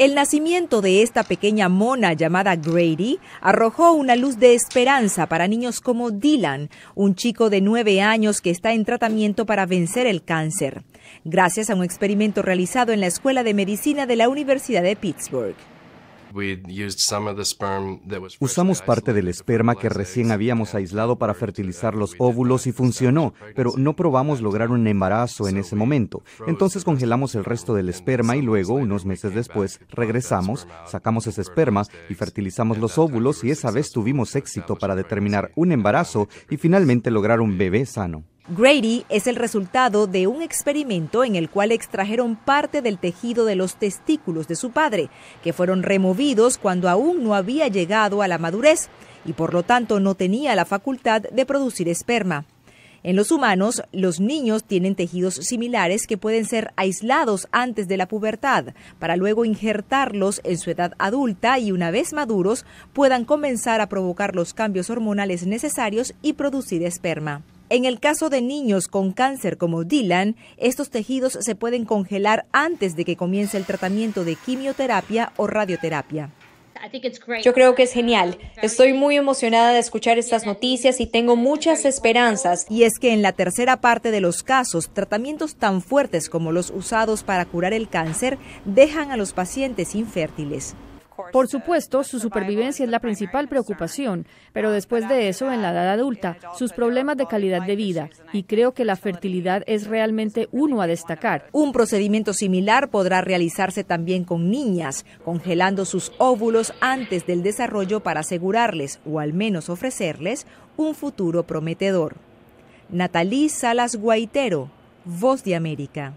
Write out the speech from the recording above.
El nacimiento de esta pequeña mona llamada Grady arrojó una luz de esperanza para niños como Dylan, un chico de nueve años que está en tratamiento para vencer el cáncer, gracias a un experimento realizado en la Escuela de Medicina de la Universidad de Pittsburgh. Usamos parte del esperma que recién habíamos aislado para fertilizar los óvulos y funcionó, pero no probamos lograr un embarazo en ese momento. Entonces congelamos el resto del esperma y luego, unos meses después, regresamos, sacamos ese esperma y fertilizamos los óvulos y esa vez tuvimos éxito para determinar un embarazo y finalmente lograr un bebé sano. Grady es el resultado de un experimento en el cual extrajeron parte del tejido de los testículos de su padre, que fueron removidos cuando aún no había llegado a la madurez y por lo tanto no tenía la facultad de producir esperma. En los humanos, los niños tienen tejidos similares que pueden ser aislados antes de la pubertad, para luego injertarlos en su edad adulta y una vez maduros puedan comenzar a provocar los cambios hormonales necesarios y producir esperma. En el caso de niños con cáncer como Dylan, estos tejidos se pueden congelar antes de que comience el tratamiento de quimioterapia o radioterapia. Yo creo que es genial. Estoy muy emocionada de escuchar estas noticias y tengo muchas esperanzas. Y es que en la tercera parte de los casos, tratamientos tan fuertes como los usados para curar el cáncer dejan a los pacientes infértiles. Por uh, supuesto, su supervivencia es la principal preocupación, pero después de eso, en la edad adulta, sus problemas de calidad de vida, y creo que la fertilidad es realmente uno a destacar. Un procedimiento similar podrá realizarse también con niñas, congelando sus óvulos antes del desarrollo para asegurarles, o al menos ofrecerles, un futuro prometedor. Natalí Salas Guaitero, Voz de América.